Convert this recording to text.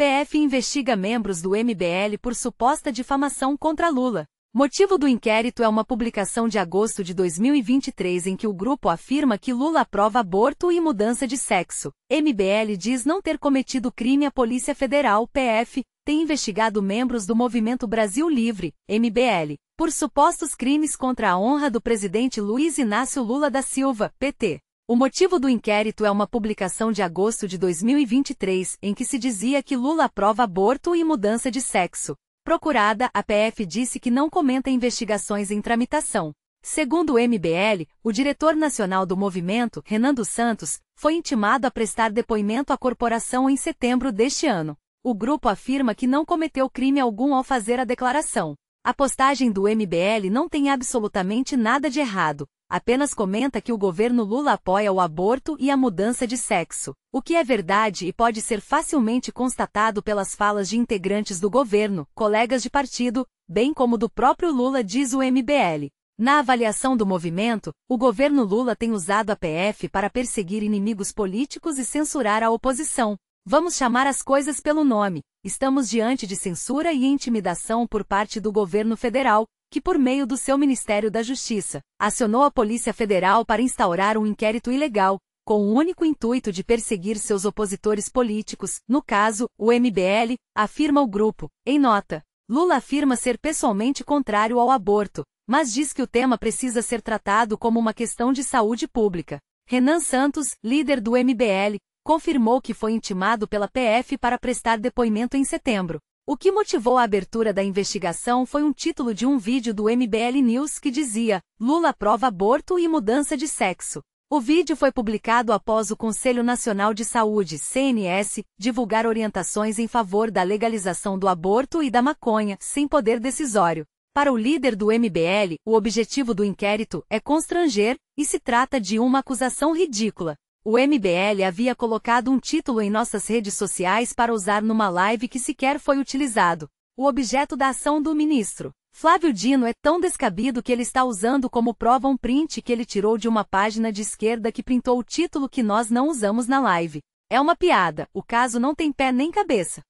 PF investiga membros do MBL por suposta difamação contra Lula. Motivo do inquérito é uma publicação de agosto de 2023 em que o grupo afirma que Lula aprova aborto e mudança de sexo. MBL diz não ter cometido crime a Polícia Federal, PF, tem investigado membros do Movimento Brasil Livre, MBL, por supostos crimes contra a honra do presidente Luiz Inácio Lula da Silva, PT. O motivo do inquérito é uma publicação de agosto de 2023 em que se dizia que Lula aprova aborto e mudança de sexo. Procurada, a PF disse que não comenta investigações em tramitação. Segundo o MBL, o diretor nacional do movimento, Renan dos Santos, foi intimado a prestar depoimento à corporação em setembro deste ano. O grupo afirma que não cometeu crime algum ao fazer a declaração. A postagem do MBL não tem absolutamente nada de errado, apenas comenta que o governo Lula apoia o aborto e a mudança de sexo, o que é verdade e pode ser facilmente constatado pelas falas de integrantes do governo, colegas de partido, bem como do próprio Lula, diz o MBL. Na avaliação do movimento, o governo Lula tem usado a PF para perseguir inimigos políticos e censurar a oposição, Vamos chamar as coisas pelo nome. Estamos diante de censura e intimidação por parte do governo federal, que, por meio do seu Ministério da Justiça, acionou a Polícia Federal para instaurar um inquérito ilegal, com o único intuito de perseguir seus opositores políticos, no caso, o MBL, afirma o grupo. Em nota, Lula afirma ser pessoalmente contrário ao aborto, mas diz que o tema precisa ser tratado como uma questão de saúde pública. Renan Santos, líder do MBL, confirmou que foi intimado pela PF para prestar depoimento em setembro. O que motivou a abertura da investigação foi um título de um vídeo do MBL News que dizia: Lula aprova aborto e mudança de sexo. O vídeo foi publicado após o Conselho Nacional de Saúde, CNS, divulgar orientações em favor da legalização do aborto e da maconha, sem poder decisório. Para o líder do MBL, o objetivo do inquérito é constranger, e se trata de uma acusação ridícula. O MBL havia colocado um título em nossas redes sociais para usar numa live que sequer foi utilizado. O objeto da ação do ministro, Flávio Dino, é tão descabido que ele está usando como prova um print que ele tirou de uma página de esquerda que printou o título que nós não usamos na live. É uma piada, o caso não tem pé nem cabeça.